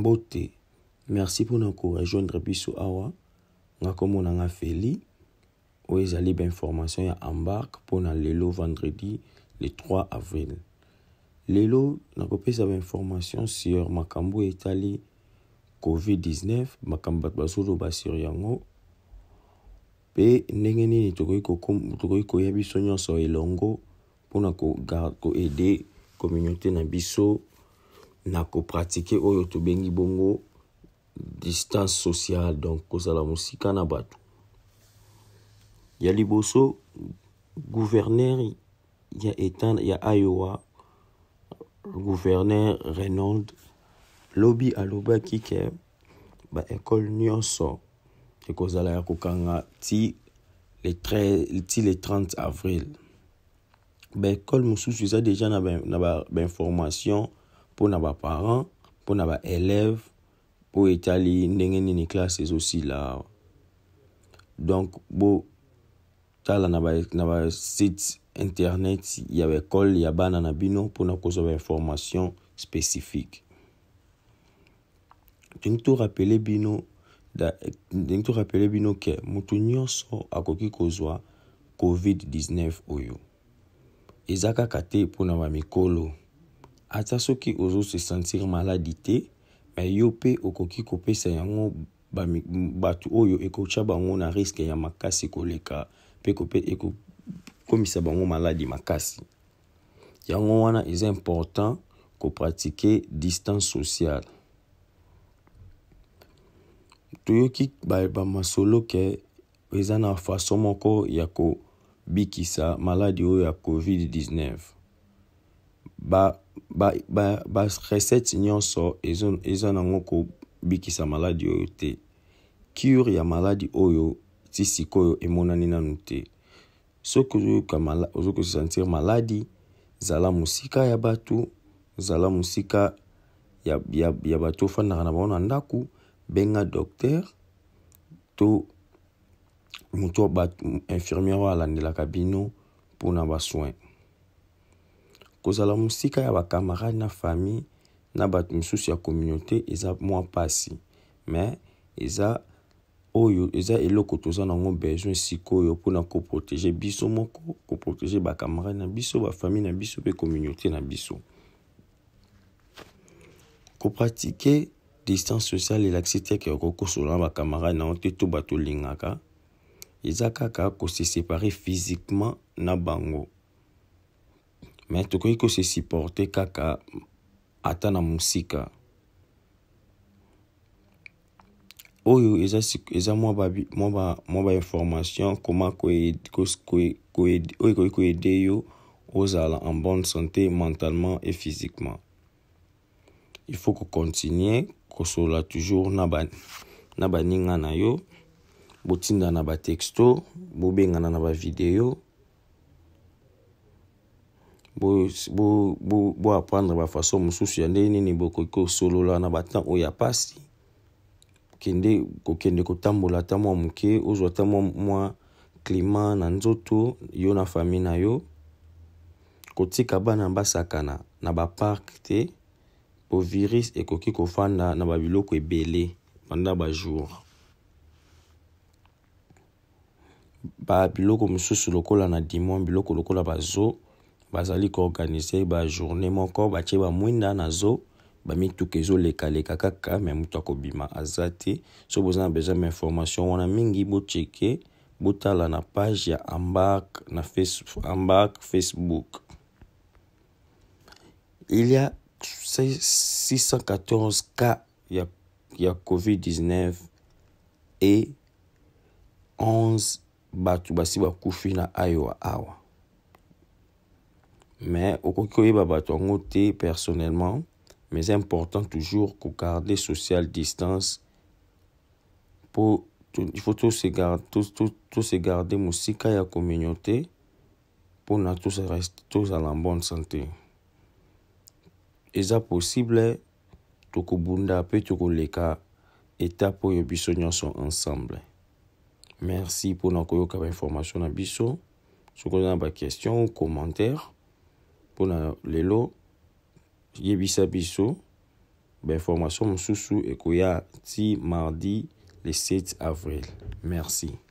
mbote merci mpona korejoindre biso awa nga komona nga feli oyo ezali bainformation ya embarque mpona lelo vendredi le 3 avril lelo nakopesa bainformation sur makambo etali covid-19 makambo bato bazoloba sur yango mpe ndenge nini tokoki koya biso nyonso elongo mpona koede communauté na biso na kopratike oyo tobengi bongo distance sociale donc kozala mosika na bato ya liboso guverner ya etat ya iowa guverner reynold lobi alobaki ke baekole nyonso ekozala ya kokanga ti le 30 avril baekole mosusu eza deja na bainformation ba, ba mpona baparent mpona baeleve mpo etali ndenge nini classe ezosila donc botala na basite ba internet ya baekole ya bana na bino mpona kozwa bainformation spécifique ndenge torapele bino ndenge torapele bino ke moto nyonso akoki kozwa covid-19 oyo eza kaka te mpona bamikolo ata soki ozosesentir maladi te me yo mpe okoki kopesa yango bato oyo ekotia bango na riske ya makasi koleka mpe ekokomisa bango maladi makasi yango wana eza important kopratike distance sociale toyoki bamasolo ke eza na faso moko ya kobikisa maladi oyo ya covid-19 barecette nyonso eza nango kobikisa maladi oyo te cure ya maladi oyo ti sikoyo emonani nanu te soki oza kosentir maladi zala mosika ya bato zala mosika ya, ya, ya bato ofandaka na bango na ndako benga docteur to moto infirmiere oyo alandelaka bino mpona basoin kozala mosika ya bakamarade na famille na bato mosusu ya communauté eza mwa mpasi me eza oyo eza eloko toza nango besoin sikoyo mpona koprotege biso moko koprotege bakamarade na biso bafamille na biso mpe communauté na biso kopratike distance sociale elakisi teke ya kokosola na bakamarade na yo te to bato olingaka eza kaka kose separe physiquement na bango me tokoki kosesuporte kaka ata na mosika oyo eza, eza mwa bainformation ba, ba koma kokoki koyede ko yo ozala en bonne santé mentalement et physiquement il faut kocontinue kosolola toujours na baninga ba na yo botindana na batexto bobengana na bavideo boapprendre bafaso mosusu ya nde nini bokoki kosolola na batemp oyo ya mpasi kende kokende kotambola ata mwa moke ozwa ata mwa, mwa klima na nzoto yo na fami na yo kotika bana basakana na baparke te po virus ekoki kofanda na babiloko ebele panda bajour babiloko mosusu lokola na dimwa biloko lokola bazo bazali koorganize bajourne moko batie bamwinda na zo bamituka ezolekaleka kaka me moto akobima aza te so boza na besoin ya information wana mingi bocheke botala na page ya ambark na ambark facebook il y a 614 cas ya, ya covid-19 e 11 bato basi bakufi na ayo awa mais okoki koyeba bato yango te personnellement mais c'est important toujours kogarde social distance mpo il faut tosegarde mosika ya communauté mpona tozala bonne santé eza possible tokobunda mpe tokoleka etape oyo biso nyonso ensemble merci mpona koyoka bainformation na biso soki oza na baquestion ou commentaire mpona lelo yebisa biso bainformation mosusu ekoya ti mardi le 7 avril merci